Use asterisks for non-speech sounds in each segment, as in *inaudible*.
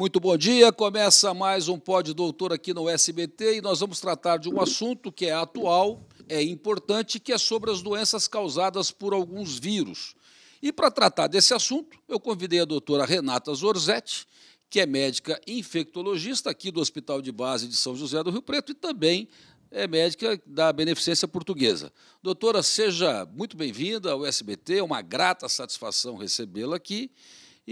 Muito bom dia. Começa mais um Pod Doutor aqui no SBT e nós vamos tratar de um assunto que é atual, é importante, que é sobre as doenças causadas por alguns vírus. E para tratar desse assunto, eu convidei a doutora Renata Zorzetti, que é médica infectologista aqui do Hospital de Base de São José do Rio Preto e também é médica da Beneficência Portuguesa. Doutora, seja muito bem-vinda ao SBT, é uma grata satisfação recebê-la aqui.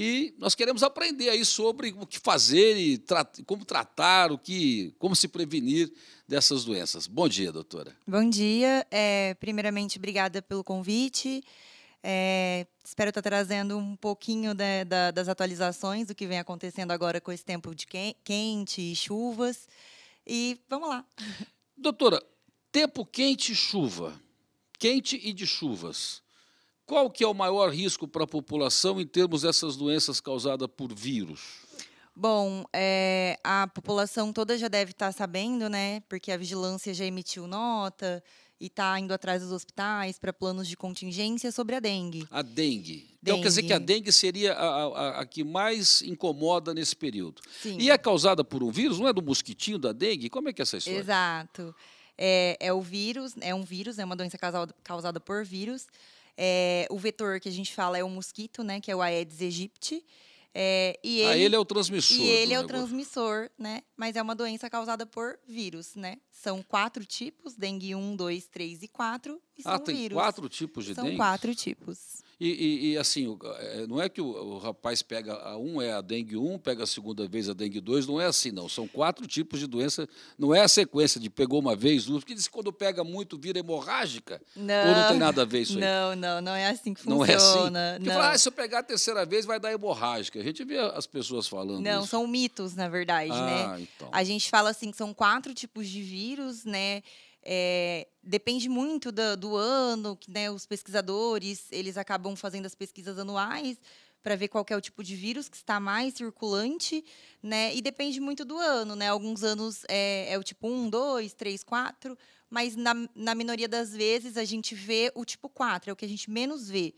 E nós queremos aprender aí sobre o que fazer e tra como tratar, o que, como se prevenir dessas doenças. Bom dia, doutora. Bom dia. É, primeiramente, obrigada pelo convite. É, espero estar trazendo um pouquinho da, né, da, das atualizações do que vem acontecendo agora com esse tempo de quente e chuvas. E vamos lá. Doutora, tempo quente e chuva. Quente e de chuvas. Qual que é o maior risco para a população em termos dessas doenças causadas por vírus? Bom, é, a população toda já deve estar sabendo, né? Porque a vigilância já emitiu nota e está indo atrás dos hospitais para planos de contingência sobre a dengue. A dengue. dengue. Então quer dizer que a dengue seria a, a, a que mais incomoda nesse período. Sim. E é causada por um vírus, não é do mosquitinho da dengue? Como é que é essa história? Exato. É, é o vírus, é um vírus, é uma doença causada, causada por vírus. É, o vetor que a gente fala é o mosquito, né? Que é o Aedes aegypti. É, e ah, ele, ah, ele é o transmissor. E ele é o transmissor, né? Mas é uma doença causada por vírus, né? São quatro tipos: dengue 1, 2, 3 e 4. E ah, tem vírus. quatro tipos de são dengue? São quatro tipos. E, e, e, assim, é, não é que o, o, rapaz pega a um, é a dengue 1, pega a segunda vez a dengue 2, não é assim, não. São quatro tipos de doença, não é a sequência de pegou uma vez, duas, porque diz que quando pega muito vira hemorrágica, não, ou não tem nada a ver isso aí? Não, não, não é assim que funciona. Não é assim? Não. Fala, ah, se eu pegar a terceira vez vai dar hemorrágica. A gente vê as pessoas falando Não, isso. são mitos, na verdade, né? ah, né? Então. A gente fala assim que são quatro tipos de vírus, né? É, depende muito do, do ano, que né, os pesquisadores eles acabam fazendo as pesquisas anuais para ver qual é o tipo de vírus que está mais circulante, né? E depende muito do ano, né? Alguns anos é, é o tipo 1, 2, 3, 4, mas na, na minoria das vezes a gente vê o tipo 4, é o que a gente menos vê.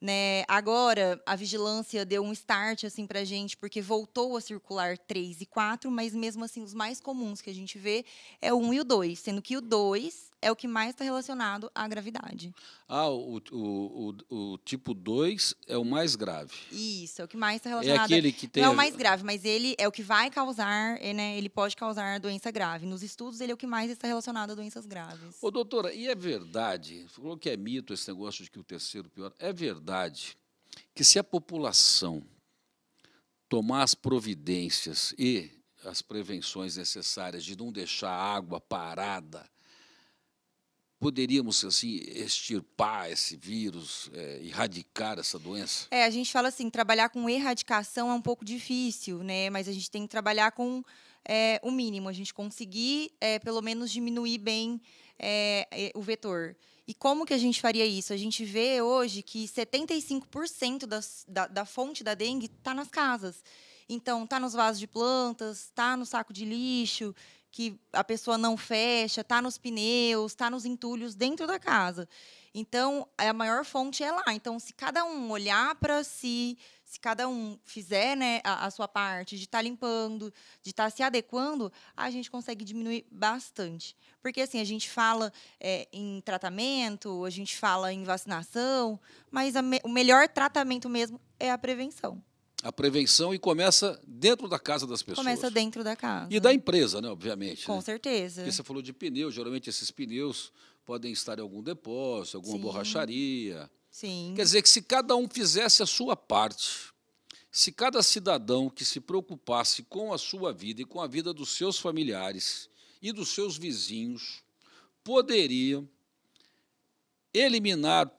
Né? Agora, a vigilância deu um start assim, para a gente, porque voltou a circular 3 e 4, mas mesmo assim, os mais comuns que a gente vê é o 1 e o 2, sendo que o 2 é o que mais está relacionado à gravidade. Ah, o, o, o, o tipo 2 é o mais grave. Isso, é o que mais está é relacionado. É aquele que tem... Não é o mais grave, mas ele é o que vai causar, é, né, ele pode causar doença grave. Nos estudos, ele é o que mais está relacionado a doenças graves. Ô, doutora, e é verdade, você falou que é mito esse negócio de que o terceiro pior, é verdade que se a população tomar as providências e as prevenções necessárias de não deixar a água parada poderíamos assim extirpar esse vírus, é, erradicar essa doença? É, a gente fala assim, trabalhar com erradicação é um pouco difícil, né? Mas a gente tem que trabalhar com é, o mínimo, a gente conseguir é, pelo menos diminuir bem o vetor. E como que a gente faria isso? A gente vê hoje que 75% das, da, da fonte da dengue está nas casas. Então, está nos vasos de plantas, está no saco de lixo que a pessoa não fecha, está nos pneus, está nos entulhos dentro da casa. Então, é a maior fonte é lá. Então, se cada um olhar para si, se cada um fizer né, a, a sua parte de estar tá limpando, de estar tá se adequando, a gente consegue diminuir bastante. Porque, assim, a gente fala é, em tratamento, a gente fala em vacinação, mas me o melhor tratamento mesmo é a prevenção a prevenção e começa dentro da casa das pessoas. Começa dentro da casa. E da empresa, né, obviamente. Com né? certeza. Porque você falou de pneus, geralmente esses pneus podem estar em algum depósito, alguma Sim. borracharia. Sim. Quer dizer que se cada um fizesse a sua parte, se cada cidadão que se preocupasse com a sua vida e com a vida dos seus familiares e dos seus vizinhos, poderia eliminar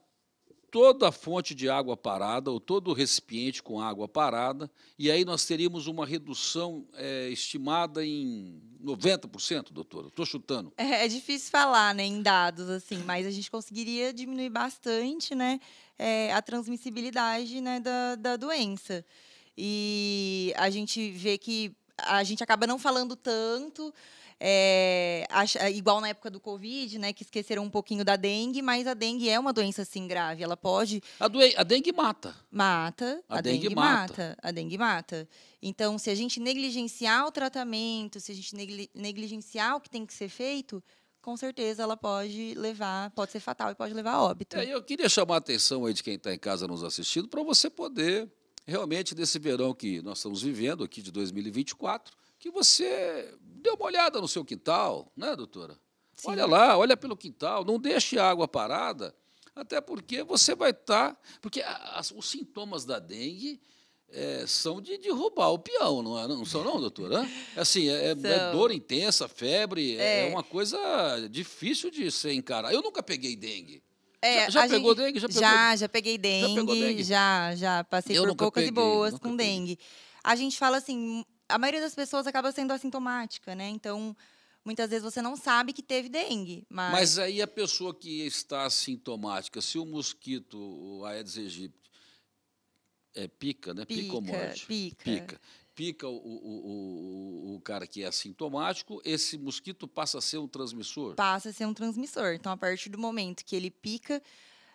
toda a fonte de água parada, ou todo o recipiente com água parada, e aí nós teríamos uma redução é, estimada em 90%, doutora? Estou chutando. É, é, difícil falar né, em dados, assim, mas a gente conseguiria diminuir bastante né, é, a transmissibilidade né, da, da doença. E a gente vê que a gente acaba não falando tanto. É, acha, é, igual na época do Covid, né, que esqueceram um pouquinho da dengue, mas a dengue é uma doença assim grave, ela pode. A, a dengue mata. Mata. A, a dengue, dengue mata. mata. A dengue mata. Então, se a gente negligenciar o tratamento, se a gente negli... negligenciar o que tem que ser feito, com certeza ela pode levar, pode ser fatal e pode levar a óbito. É, eu queria chamar a atenção aí de quem está em casa nos assistindo para você poder realmente desse verão que nós estamos vivendo aqui de 2024, que você dê uma olhada no seu quintal, né, doutora? Sim. Olha lá, olha pelo quintal, não deixe a água parada, até porque você vai estar. Tá, porque as, os sintomas da dengue é, são de, derrubar roubar o peão, não, é, não são não, doutora? É assim, é, então, é, é dor intensa, febre, é, é. é. uma coisa difícil de ser encarar Eu nunca peguei dengue. É, já, já pegou gente, dengue? Já, pegou... já, já peguei dengue. Já, dengue? já, já passei eu por poucas peguei, e boas com peguei. dengue. A gente fala assim, a maioria das pessoas acaba sendo assintomática, né? Então, muitas vezes você não sabe que teve dengue. Mas, mas aí a pessoa que está assintomática, se o mosquito, o Aedes aegypti, é, pica, né? Pica, pica ou morte? Pica. pica pica o, o, o, o, cara que é assintomático, esse mosquito passa a ser um transmissor? Passa a ser um transmissor. Então, a partir do momento que ele pica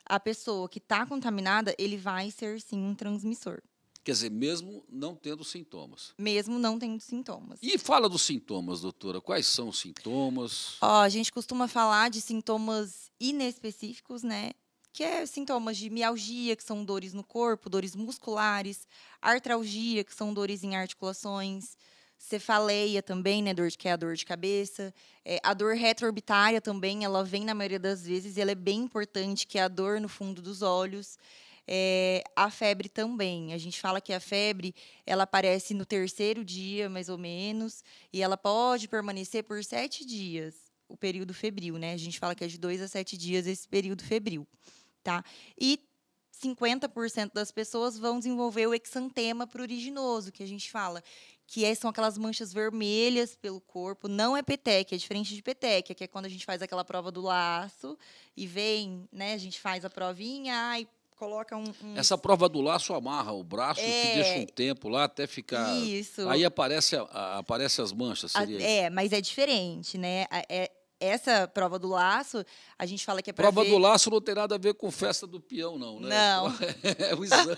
a pessoa que está contaminada, ele vai ser sim um transmissor. Quer dizer, mesmo não tendo sintomas. Mesmo não tendo sintomas. E fala dos sintomas, doutora. Quais são os sintomas? Ó, a gente costuma falar de sintomas inespecíficos, né? que é sintomas de mialgia, que são dores no corpo, dores musculares, artralgia, que são dores em articulações, cefaleia também, né, dor de, que é a dor de cabeça. É, a dor retroorbitária também, ela vem na maioria das vezes e ela é bem importante, que é a dor no fundo dos olhos. É, a febre também. A gente fala que a febre ela aparece no terceiro dia, mais ou menos, e ela pode permanecer por sete dias, o período febril, né? A gente fala que é de dois a sete dias esse período febril tá? E 50% das pessoas vão desenvolver o exantema pruriginoso, que a gente fala, que é, são aquelas manchas vermelhas pelo corpo. Não é petec, é diferente de petec, é que é quando a gente faz aquela prova do laço e vem, né? A gente faz a provinha, ah, e coloca um, um, Essa prova do laço amarra o braço é... e deixa um tempo lá até ficar. Isso. Aí aparece, aparece as manchas, seria? A, é, mas é diferente, né? É, essa prova do laço, a gente fala que é para Prova ver... do laço não tem nada a ver com festa do peão, não, né? Não. *laughs* É o exame.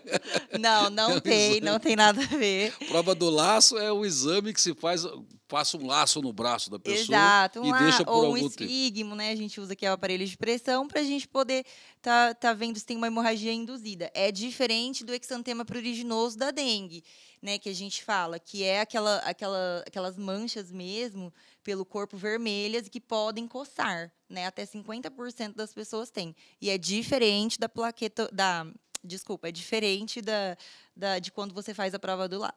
*laughs* não, não é tem, exame. não tem nada a ver. Prova do laço é o exame que se faz, passa um laço no braço da pessoa Exato, um e la... deixa por ou algum um esfigmo, tempo. né? A gente usa que é o aparelho de pressão para a gente poder tá, tá vendo se tem uma hemorragia induzida. É diferente do exantema pruriginoso da dengue, né? Que a gente fala, que é aquela, aquela, aquelas manchas mesmo pelo corpo vermelhas e que podem coçar, né? Até 50% das pessoas têm. E é diferente da plaqueta da Desculpa, é diferente da, da, de quando você faz a prova do laço.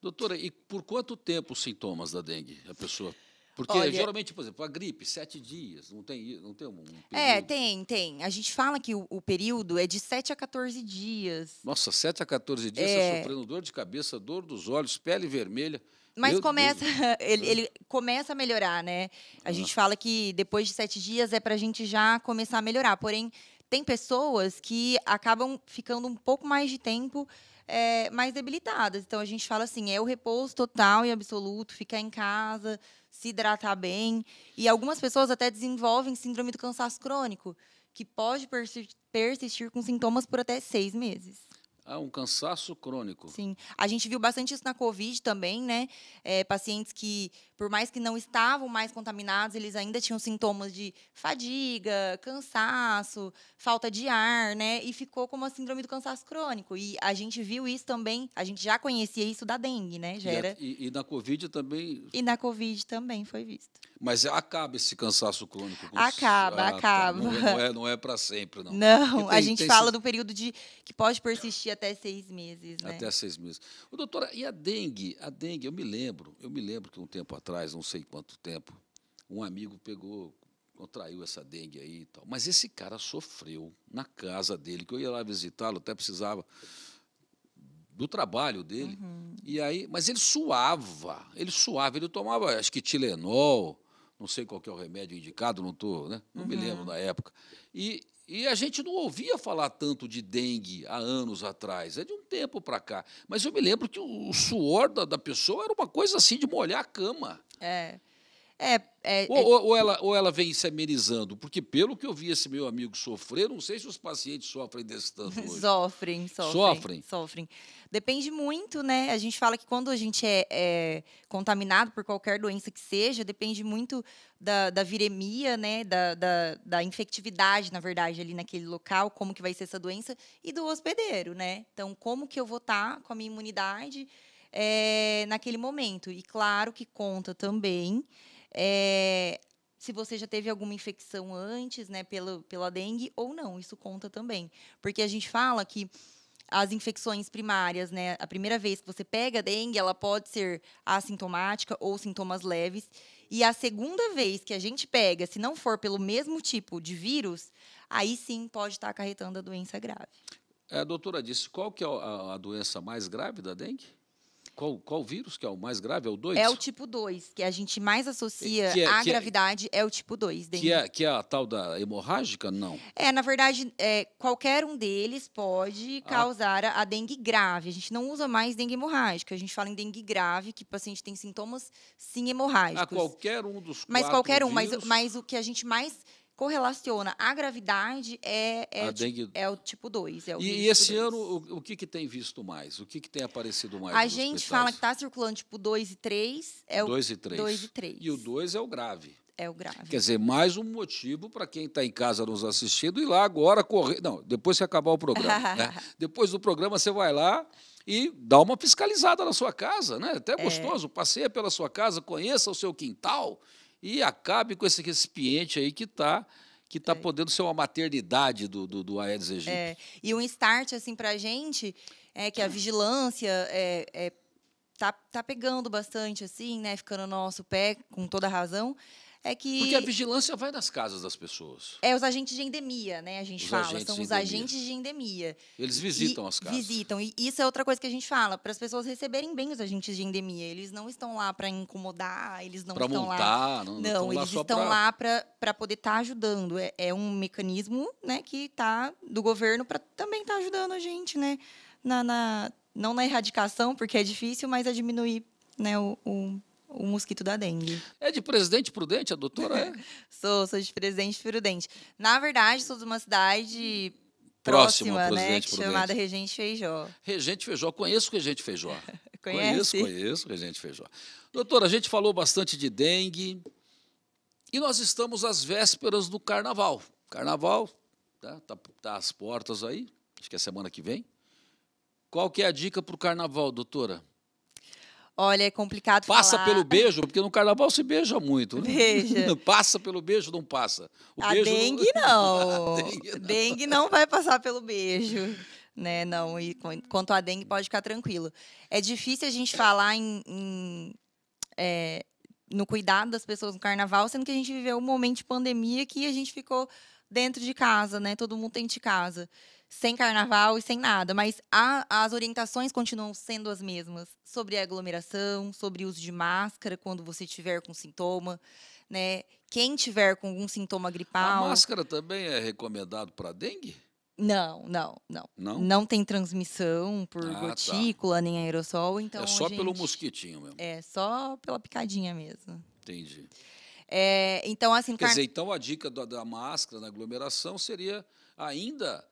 Doutora, e por quanto tempo os sintomas da dengue a pessoa porque Olha, geralmente, por exemplo, a gripe, sete dias, não tem, não tem um É, tem, tem. A gente fala que o, o período é de 7 a 14 dias. Nossa, 7 a 14 dias, é... você sofrendo dor de cabeça, dor dos olhos, pele vermelha. Mas Meu começa, *laughs* ele, ele, começa a melhorar, né? A ah. gente fala que depois de sete dias é para a gente já começar a melhorar. Porém, tem pessoas que acabam ficando um pouco mais de tempo é, mais debilitadas. Então a gente fala assim, é o repouso total e absoluto, ficar em casa, se hidratar bem. E algumas pessoas até desenvolvem síndrome do cansaço crônico, que pode persistir com sintomas por até seis meses. Ah, um cansaço crônico. Sim. A gente viu bastante isso na Covid também, né? É, pacientes que, por mais que não estavam mais contaminados, eles ainda tinham sintomas de fadiga, cansaço, falta de ar, né? E ficou como a síndrome do cansaço crônico. E a gente viu isso também, a gente já conhecia isso da dengue, né? Gera? e, e, e na Covid também. E na Covid também foi visto. Mas acaba esse cansaço crônico? Acaba, ah, tá. acaba. Tá. Não, é, não é, é para sempre, não. Não, tem, a gente fala do período de que pode persistir até seis meses, né? Até seis meses. o doutora, e a dengue? A dengue, eu me lembro, eu me lembro que um tempo atrás, não sei quanto tempo, um amigo pegou, contraiu essa dengue aí e tal. Mas esse cara sofreu na casa dele, que eu ia lá visitá-lo, até precisava do trabalho dele. Uhum. E aí, mas ele suava, ele suava, ele tomava acho que Tilenol, não sei qual que é o remédio indicado, não tô, né? Não uhum. me lembro na época. E, e a gente não ouvia falar tanto de dengue há anos atrás, é de um tempo para cá. Mas eu me lembro que o, o suor da, da pessoa era uma coisa assim de molhar a cama. É. É, é, é, ou, ou, ela, ou ela vem se amenizando, porque pelo que eu vi esse meu amigo sofrer, não sei se os pacientes sofrem desse tanto *laughs* hoje. sofrem, sofrem, sofrem. Sofrem. Depende muito, né? A gente fala que quando a gente é, é contaminado por qualquer doença que seja, depende muito da, da viremia, né? Da, da, da, infectividade, na verdade, ali naquele local, como que vai ser essa doença, e do hospedeiro, né? Então, como que eu vou estar tá com a minha imunidade eh, naquele momento. E claro que conta também é, se você já teve alguma infecção antes, né, pelo, pela dengue ou não, isso conta também. Porque a gente fala que as infecções primárias, né, a primeira vez que você pega a dengue, ela pode ser assintomática ou sintomas leves. E a segunda vez que a gente pega, se não for pelo mesmo tipo de vírus, aí sim pode estar acarretando a doença grave. A eh, doutora disse, qual que é a, a doença mais grave da dengue? qual, qual vírus que é o mais grave? É o 2? É o tipo 2, que a gente mais associa é, à é- gravidade, é, é, o tipo 2. Que é, que é a tal da hemorrágica? Não. É, na verdade, é, qualquer um deles pode ah. causar ah. a, a dengue grave. A gente não usa mais dengue hemorrágica. A gente fala em dengue grave, que o paciente tem sintomas sim ah, hemorrágicos. a qualquer um dos mas qualquer um, vírus... mas, mas o que a gente mais correlaciona a gravidade é, é, a dengue... é o tipo 2. É o e, e tipo esse ano, o, o que, que, tem visto mais? O que, que tem aparecido mais? A gente hospitais? fala que está circulando tipo 2 e 3. É 2 e 2 e 3. E o 2 é o grave. É o grave. Quer dizer, mais um motivo para quem está em casa nos assistindo ir lá agora correr. Não, depois que acabar o programa. *laughs* né? Depois do programa, você vai lá e dá uma fiscalizada na sua casa, né? Até é. gostoso. Passeia pela sua casa, conheça o seu quintal e acabe com esse recipiente aí que está que está é. podendo ser uma maternidade do, do, do Aedes aegypti. É. E um start assim para a gente é que a vigilância é, é tá, tá pegando bastante assim, né, ficando no nosso pé com toda razão é que. Porque a vigilância vai nas casas das pessoas. É, os agentes de endemia, né? A gente os fala. São os endemia. agentes de endemia. Eles visitam e as casas. Visitam. E isso é outra coisa que a gente fala, para as pessoas receberem bem os agentes de endemia. Eles não estão lá para incomodar, eles não pra estão multar, lá. Não, não, não eles lá estão pra... lá para poder estar tá ajudando. É, é, um mecanismo né, que está do governo para também estar tá ajudando a gente, né? Na, na, não na erradicação, porque é difícil, mas a diminuir né, o, o o mosquito da dengue. É de Presidente Prudente, a doutora é? *laughs* sou, sou de Presidente Prudente. Na verdade, sou de uma cidade próxima, próxima né, chamada Regente Feijó. Regente Feijó, conheço o Regente Feijó. *laughs* Conheço, conheço o Regente Feijó. Doutora, a gente falou bastante de dengue e nós estamos às vésperas do Carnaval. Carnaval, tá, tá, tá às portas aí, acho que é semana que vem. Qual que é a dica para o Carnaval, doutora? Olha, é complicado Passa falar. pelo beijo, porque no carnaval se beija muito. Né? Beija. Né? *laughs* passa pelo beijo, não passa. O a dengue não... *laughs* não. A dengue não. vai passar pelo beijo. Né, não, e quanto à dengue, pode ficar tranquilo. É difícil a gente falar em, em é, no cuidado das pessoas no carnaval, sendo que a gente viveu um momento de pandemia que a gente ficou dentro de casa, né? Todo mundo dentro de casa sem carnaval e sem nada, mas a, as orientações continuam sendo as mesmas sobre aglomeração, sobre uso de máscara quando você tiver com sintoma, né? Quem tiver com algum sintoma gripal. A máscara também é recomendado para dengue? Não, não, não, não. Não tem transmissão por ah, tá. gotícula tá. nem aerossol, então. É só gente, pelo mosquitinho mesmo. É só pela picadinha mesmo. Entendi. É, então assim. Quer car... dizer, então a dica da, da máscara na aglomeração seria ainda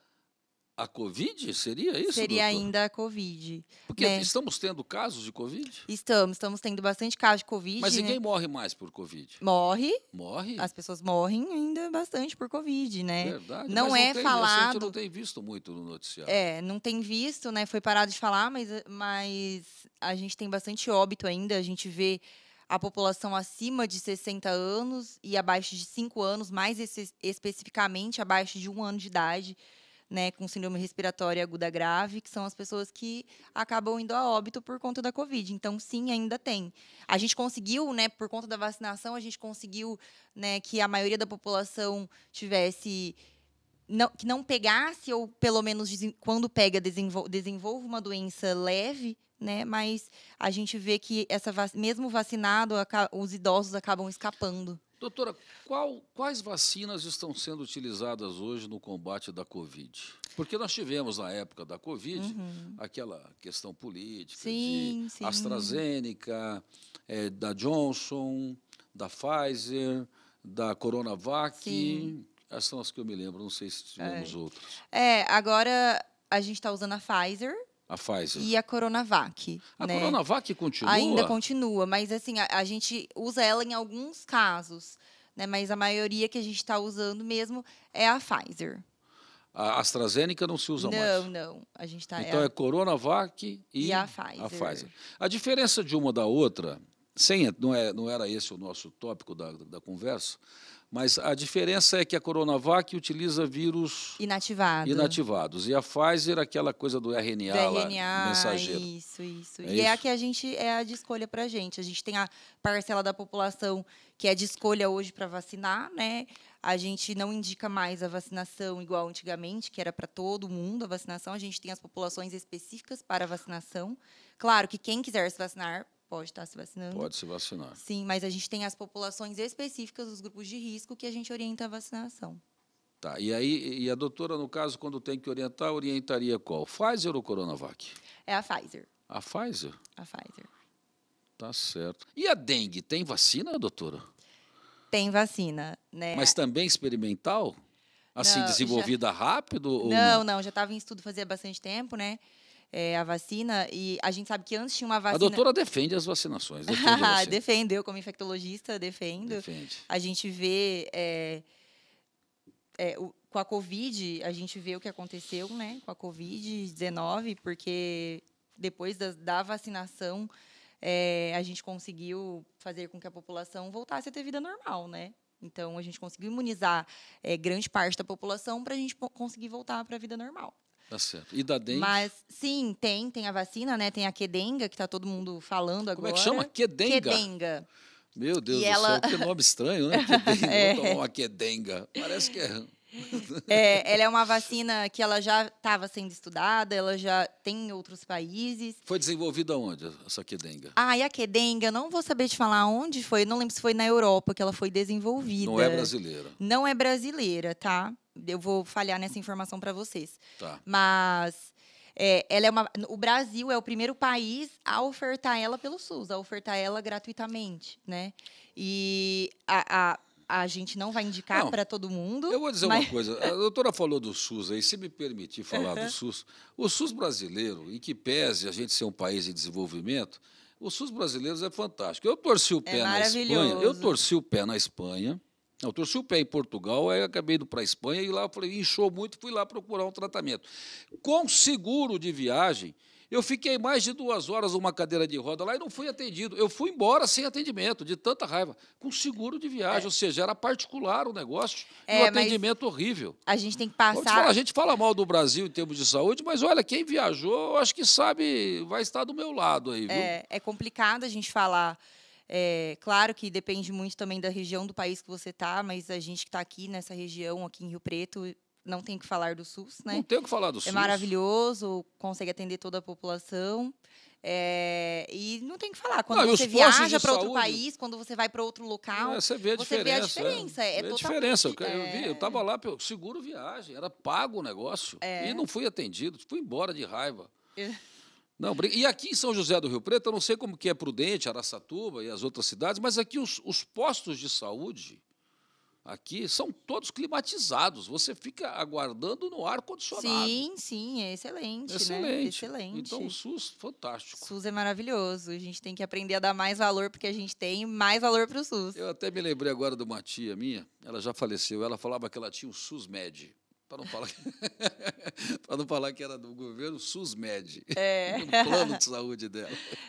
a Covid seria isso? Seria doutor? ainda a Covid. Porque né? estamos tendo casos de Covid? Estamos, estamos tendo bastante casos de Covid. Mas ninguém né? morre mais por Covid? Morre. Morre? As pessoas morrem ainda bastante por Covid, né? Verdade. Não, é tem, falado. A gente não tem visto muito no noticiário. É, não tem visto, né? Foi parado de falar, mas, mas a gente tem bastante óbito ainda. A gente vê a população acima de 60 anos e abaixo de 5 anos, mais especificamente abaixo de um ano de idade né, com síndrome respiratória aguda grave, que são as pessoas que acabam indo a óbito por conta da Covid. Então, sim, ainda tem. A gente conseguiu, né, por conta da vacinação, a gente conseguiu né, que a maioria da população tivesse. Não, que não pegasse, ou pelo menos quando pega, desenvolva uma doença leve, né? Mas a gente vê que essa, mesmo vacinado, os idosos acabam escapando. Doutora, qual, quais vacinas estão sendo utilizadas hoje no combate da Covid? Porque nós tivemos, na época da Covid, uhum. aquela questão política sim, de sim. AstraZeneca, é, da Johnson, da Pfizer, da Coronavac. Sim. Essas são as que eu me lembro, não sei se tivemos é. outras. É, agora a gente está usando a Pfizer, a Pfizer. E a Coronavac. A né? Coronavac continua? Ainda continua, mas assim, a, a gente usa ela em alguns casos, né? Mas a maioria que a gente está usando mesmo é a Pfizer. A AstraZeneca não se usa não, mais. Não, não. A gente está. É então é a Coronavac e, e a, Pfizer. a, Pfizer. a diferença de uma da outra, sem, não, é, não era esse o nosso tópico da, da conversa, mas a diferença é que a Coronavac utiliza vírus Inativado. inativados. E a Pfizer, aquela coisa do RNA, do RNA mensageiro. Isso, isso. É e isso? é a que a gente é a de escolha para a gente. A gente tem a parcela da população que é de escolha hoje para vacinar, né? A gente não indica mais a vacinação igual antigamente, que era para todo mundo a vacinação. A gente tem as populações específicas para a vacinação. Claro que quem quiser se vacinar pode estar se vacinando. Pode se vacinar. Sim, mas a gente tem as populações específicas os grupos de risco que a gente orienta a vacinação. Tá, e aí, e a doutora, no caso, quando tem que orientar, orientaria qual? Pfizer ou Coronavac? É a Pfizer. A Pfizer? A Pfizer. Tá certo. E a dengue, tem vacina, doutora? Tem vacina, né? Mas também experimental? Assim, não, desenvolvida já... rápido? Não, não, não, já estava em estudo fazia bastante tempo, né? é, a vacina. E a gente sabe que antes tinha uma vacina. A doutora defende as vacinações. Defende *laughs* defende eu como infectologista defendo. Defende. A gente vê. É, é, o, com a Covid, a gente vê o que aconteceu né, com a Covid-19, porque depois da, da vacinação. É, a gente conseguiu fazer com que a população voltasse a ter vida normal, né? Então, a gente conseguiu imunizar é, grande parte da população para a gente conseguir voltar para a vida normal. Tá certo. E da dengue? Mas sim, tem, tem a vacina, né? Tem a quedenga que tá todo mundo falando agora. Como é que chama? Quedenga. Quedenga. Meu Deus e do ela... céu, que nome estranho, né? *laughs* Quedenga. é. tomar uma quedenga. Parece que é *laughs* *laughs* é, ela é uma vacina que ela já estava sendo estudada, ela já tem em outros países. Foi desenvolvida onde essa quedenga? Ah, e a quedenga, não vou saber te falar onde foi, não lembro se foi na Europa que ela foi desenvolvida. Não é brasileira. Não é brasileira, tá? eu vou falhar nessa informação para vocês. Tá. Mas é, ela é uma, o Brasil é o primeiro país a ofertar ela pelo SUS, a ofertar ela gratuitamente, né? E a, a, a gente não vai indicar para todo mundo. Eu vou dizer mas... uma *laughs* coisa. A doutora falou do SUS aí, se me permitir falar uhum. do SUS. O SUS brasileiro, em que pese a gente ser um país em desenvolvimento, o SUS brasileiro é fantástico. Eu torci o é pé é na Espanha. Eu torci o pé na Espanha eu torci o pé em Portugal, aí acabei indo para a Espanha e lá eu falei, inchou muito, fui lá procurar um tratamento. Com seguro de viagem, eu fiquei mais de duas horas numa cadeira de roda lá e não fui atendido. Eu fui embora sem atendimento, de tanta raiva, com seguro de viagem, é. ou seja, era particular o negócio, é, atendimento horrível. A gente tem que passar. Falar, a gente fala mal do Brasil em termos de saúde, mas olha, quem viajou, eu acho que sabe, vai estar do meu lado aí, viu? É, é complicado a gente falar é, claro que depende muito também da região do país que você está, mas a gente que está aqui nessa região, aqui em Rio Preto, não tem que falar do SUS, né? Não tem o que falar do é SUS. É maravilhoso, consegue atender toda a população. É, e não tem que falar. Quando não, você viaja para outro país, quando você vai para outro local, é, você vê a você diferença. Vê a diferença. É, é a diferença. Eu, vi, eu estava é. lá, seguro viagem, era pago o negócio. É. E não fui atendido, fui embora de raiva. É. Não, e aqui em São José do Rio Preto, eu não sei como que é Prudente, Araçatuba e as outras cidades, mas aqui os, os postos de saúde aqui são todos climatizados. Você fica aguardando no ar condicionado. Sim, sim, é excelente, né? excelente. Né? Excelente. Então o SUS fantástico. O SUS é maravilhoso. A gente tem que aprender a dar mais valor porque a gente tem mais valor para o SUS. Eu até me lembrei agora de uma tia minha, ela já faleceu, ela falava que ela tinha o SUS médio para não falar *laughs* para não falar que era do governo SUSMED, é. *laughs* o plano de saúde dela.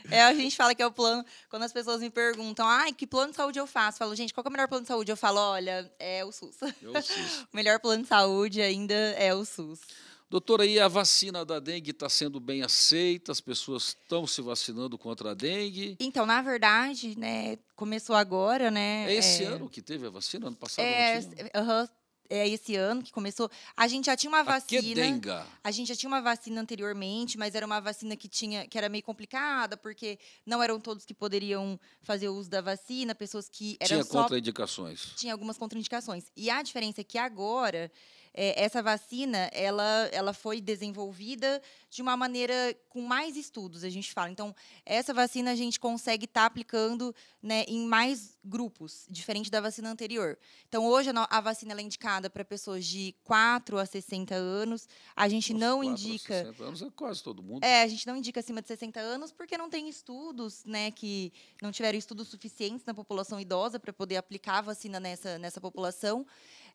É, a gente fala que é o plano, quando as pessoas me perguntam, ai, ah, que plano de saúde eu faço? Eu falo, gente, qual é o melhor plano de saúde? Eu falo, olha, é o SUS. É o SUS. *laughs* o melhor plano de saúde ainda é o SUS. Doutora, e a vacina da dengue está sendo bem aceita? As pessoas estão se vacinando contra a dengue? Então, na verdade, né, começou agora, né? É esse é... ano que teve a vacina? Ano passado é, não tinha? Uh -huh, é, esse ano que começou. A gente já tinha uma ah, vacina. A gente já tinha uma vacina anteriormente, mas era uma vacina que tinha que era meio complicada, porque não eram todos que poderiam fazer uso da vacina, pessoas que eram tinha só, contraindicações. Tinha algumas contraindicações. E a diferença é que agora é, essa vacina ela, ela foi desenvolvida de uma maneira com mais estudos, a gente fala. Então, essa vacina a gente consegue estar tá aplicando né, em mais grupos, diferente da vacina anterior. Então, hoje a, a vacina é indicada para pessoas de 4 a 60 anos. A gente Nossa, não indica. 60 anos é quase todo mundo. É, a gente não indica acima de 60 anos porque não tem estudos, né, que não tiveram estudos suficientes na população idosa para poder aplicar a vacina nessa, nessa população.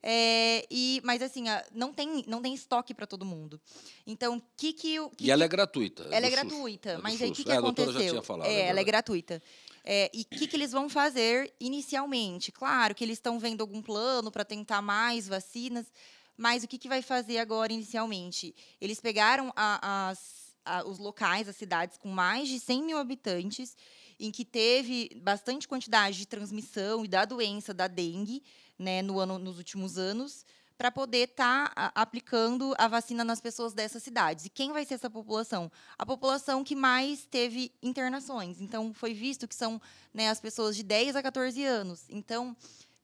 É, e, mas assim, não, tem, não tem estoque para todo mundo. Então, que que o que E ela é gratuita. É ela é, gratuita, é mas aí o que, que é, aconteceu? Falado, é, ela é gratuita. É, e o que, que, eles vão fazer inicialmente? Claro que eles estão vendo algum plano para tentar mais vacinas, mas o que, que vai fazer agora inicialmente? Eles pegaram a, as, a, os locais, as cidades com mais de 100 mil habitantes, em que teve bastante quantidade de transmissão e da doença da dengue, né, no ano, nos últimos anos para poder estar tá aplicando a vacina nas pessoas dessas cidades. E quem vai ser essa população? A população que mais teve internações. Então, foi visto que são né, as pessoas de 10 a 14 anos. Então,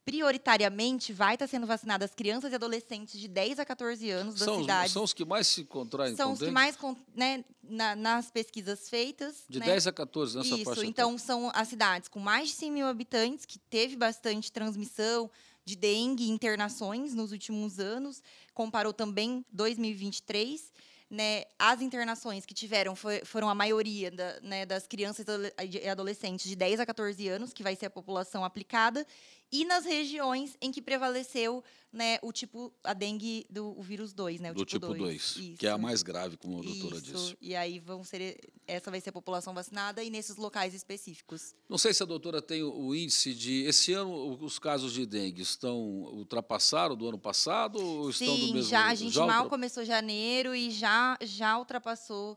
prioritariamente, vai estar tá sendo vacinadas crianças e adolescentes de 10 a 14 anos da são, cidade. São os que mais se contraem São os que mais, né, na, nas pesquisas feitas. De né? 10 a 14, nessa Isso, então, são as cidades com mais de 100 mil habitantes, que teve bastante transmissão, de dengue e internações nos últimos anos, comparou também 2023. Né, as internações que tiveram foi, foram a maioria da, né, das crianças e adolescentes de 10 a 14 anos, que vai ser a população aplicada, e nas regiões em que prevaleceu né, o tipo, a dengue do vírus 2, né? O do tipo 2, tipo que é a mais grave, como a doutora Isso. disse. E aí vão ser, essa vai ser a população vacinada e nesses locais específicos. Não sei se a doutora tem o índice de. Esse ano os casos de dengue estão ultrapassaram do ano passado ou Sim, estão do mesmo já a gente já mal ultra... começou janeiro e já, já ultrapassou.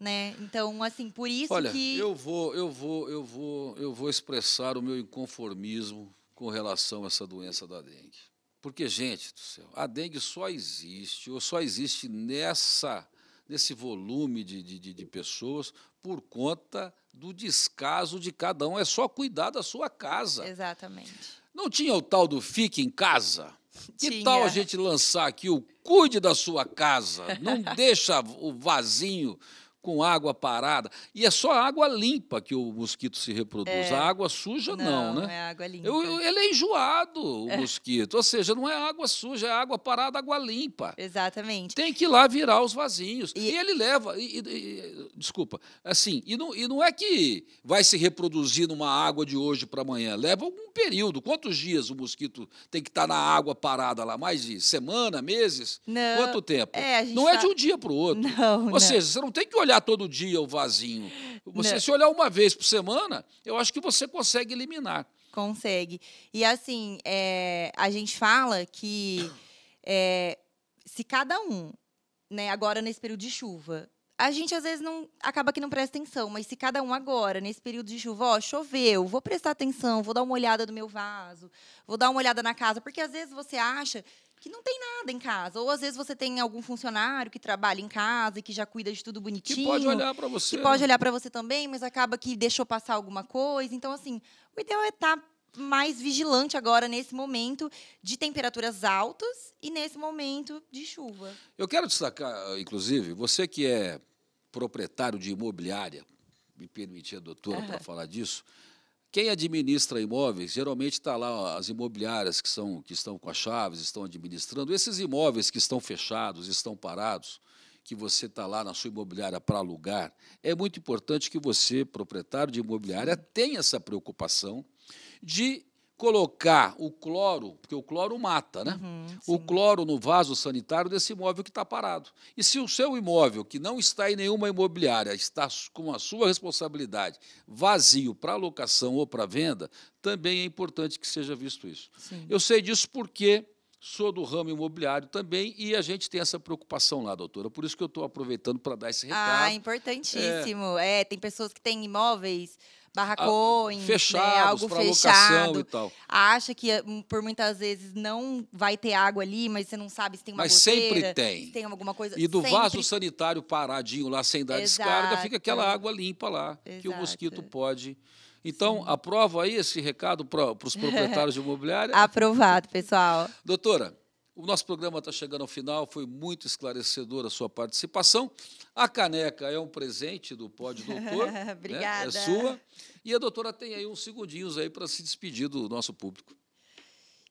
Né? Então, assim, por isso Olha, que. Eu vou, eu vou, eu vou, eu vou expressar o meu inconformismo com relação a essa doença da dengue. Porque, gente do céu, a dengue só existe, ou só existe nessa, nesse volume de, de, de pessoas, por conta do descaso de cada um. É só cuidar da sua casa. Exatamente. Não tinha o tal do fique em casa? Que tal a gente lançar aqui o cuide da sua casa? Não *laughs* deixa o vazinho com água parada. E é só água limpa que o mosquito se reproduz. É. A água suja, não, não né? Não é água limpa. Eu, eu, ele é enjoado, o é. mosquito. Ou seja, não é água suja, é água parada, água limpa. Exatamente. Tem que ir lá virar os vasinhos. E, e ele leva. E, e, desculpa. Assim, e não, e não é que vai se reproduzir numa água de hoje para amanhã. Leva algum período. Quantos dias o mosquito tem que estar tá na água parada lá? Mais de semana, meses? Não. Quanto tempo? É, não é tá... é de um dia para o outro. Não, Ou não. seja, você não tem que olhar olhar todo dia o vasinho. Você se olhar uma vez por semana, eu acho que você consegue eliminar. Consegue. E assim, é, a gente fala que é, se cada um, né, agora nesse período de chuva, a gente às vezes não acaba que não presta atenção, mas se cada um agora, nesse período de chuva, ó, choveu, vou prestar atenção, vou dar uma olhada no meu vaso, vou dar uma olhada na casa, porque às vezes você acha que não tem nada em casa. Ou às vezes você tem algum funcionário que trabalha em casa e que já cuida de tudo bonitinho. Que pode olhar para você. Que pode né? olhar para você também, mas acaba que deixou passar alguma coisa. Então, assim, o ideal é estar tá mais vigilante agora nesse momento de temperaturas altas e nesse momento de chuva. Eu quero destacar, ah, inclusive, você que é proprietário de imobiliária, me permitir, doutora, uhum. para *laughs* falar disso quem administra imóveis, geralmente está lá as imobiliárias que, são, que estão com as chaves, estão administrando. Esses imóveis que estão fechados, estão parados, que você está lá na sua imobiliária para alugar, é muito importante que você, proprietário de imobiliária, tenha essa preocupação de colocar o cloro, porque o cloro mata, né? Uhum, o cloro no vaso sanitário desse imóvel que está parado. E se o seu imóvel, que não está em nenhuma imobiliária, está com a sua responsabilidade vazio para locação ou para venda, também é importante que seja visto isso. Sim. Eu sei disso porque sou do ramo imobiliário também e a gente tem essa preocupação lá, doutora. Por isso que eu estou aproveitando para dar esse ah, recado. Ah, importantíssimo. É. é, tem pessoas que têm imóveis barracões, ah, né, fechados, né, algo fechado. E tal. Acha que eh, por muitas vezes não vai ter água ali, mas você não sabe se tem uma mas goteira, sempre tem. tem alguma coisa. E do sempre... vaso sanitário paradinho lá sem dar Exato. descarga, fica aquela água limpa lá Exato. que o mosquito pode. Então, Sim. aprova aí esse recado para os proprietários de *laughs* imobiliária? Aprovado, pessoal. Doutora, o nosso programa está chegando ao final, foi muito esclarecedor a sua participação. A caneca é um presente do Pódio Doutor. *laughs* Né? Obrigada. Né? É sua. E a doutora tem aí uns segundinhos aí para se despedir do nosso público.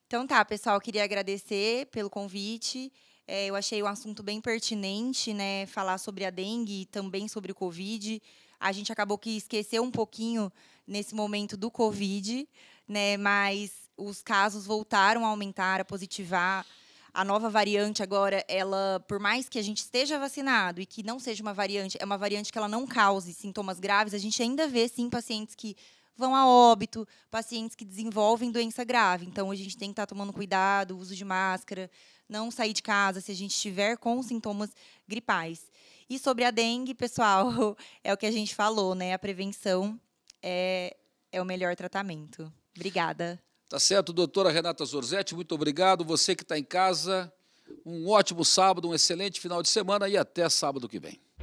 Então tá, pessoal, queria agradecer pelo convite. É, eu achei um assunto bem pertinente, né? Falar sobre a dengue e também sobre o Covid. A gente acabou que esqueceu um pouquinho nesse momento do Covid, né? Mas os casos voltaram a aumentar, a positivar a nova variante agora, ela, por mais que a gente esteja vacinado e que não seja uma variante, é uma variante que ela não cause sintomas graves, a gente ainda vê sim pacientes que vão a óbito, pacientes que desenvolvem doença grave. Então a gente tem que estar tá tomando cuidado, uso de máscara, não sair de casa se a gente estiver com sintomas gripais. E sobre a dengue, pessoal, *laughs* é o que a gente falou, né? A prevenção é, é o melhor tratamento. Obrigada. Tá certo, doutora Renata Zorzetti, muito obrigado. Você que está em casa, um ótimo sábado, um excelente final de semana e até sábado que vem.